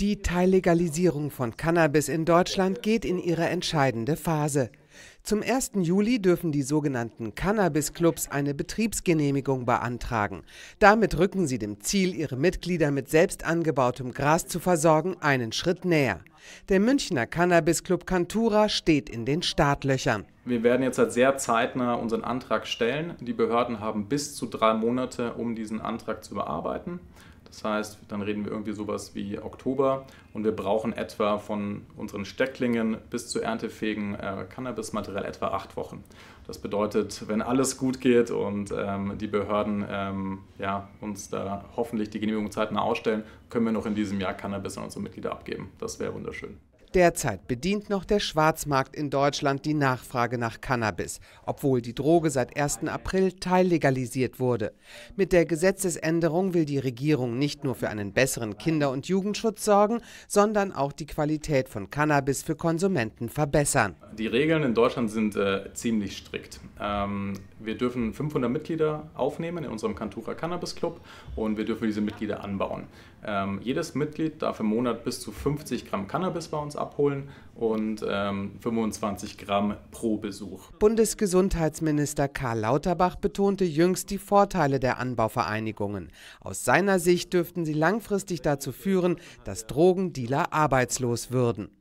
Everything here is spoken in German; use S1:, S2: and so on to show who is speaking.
S1: Die Teillegalisierung von Cannabis in Deutschland geht in ihre entscheidende Phase. Zum 1. Juli dürfen die sogenannten Cannabis-Clubs eine Betriebsgenehmigung beantragen. Damit rücken sie dem Ziel, ihre Mitglieder mit selbst angebautem Gras zu versorgen, einen Schritt näher. Der Münchner Cannabis-Club Cantura steht in den Startlöchern.
S2: Wir werden jetzt halt sehr zeitnah unseren Antrag stellen. Die Behörden haben bis zu drei Monate, um diesen Antrag zu bearbeiten. Das heißt, dann reden wir irgendwie sowas wie Oktober und wir brauchen etwa von unseren Stecklingen bis zu erntefähigen äh, Cannabismaterial etwa acht Wochen. Das bedeutet, wenn alles gut geht und ähm, die Behörden ähm, ja, uns da hoffentlich die Genehmigung zeitnah ausstellen, können wir noch in diesem Jahr Cannabis an unsere Mitglieder abgeben. Das wäre wunderschön.
S1: Derzeit bedient noch der Schwarzmarkt in Deutschland die Nachfrage nach Cannabis, obwohl die Droge seit 1. April teillegalisiert wurde. Mit der Gesetzesänderung will die Regierung nicht nur für einen besseren Kinder- und Jugendschutz sorgen, sondern auch die Qualität von Cannabis für Konsumenten verbessern
S2: die Regeln in Deutschland sind äh, ziemlich strikt. Ähm, wir dürfen 500 Mitglieder aufnehmen in unserem Cantura Cannabis Club und wir dürfen diese Mitglieder anbauen. Ähm, jedes Mitglied darf im Monat bis zu 50 Gramm Cannabis bei uns abholen und ähm, 25 Gramm pro Besuch.
S1: Bundesgesundheitsminister Karl Lauterbach betonte jüngst die Vorteile der Anbauvereinigungen. Aus seiner Sicht dürften sie langfristig dazu führen, dass Drogendealer arbeitslos würden.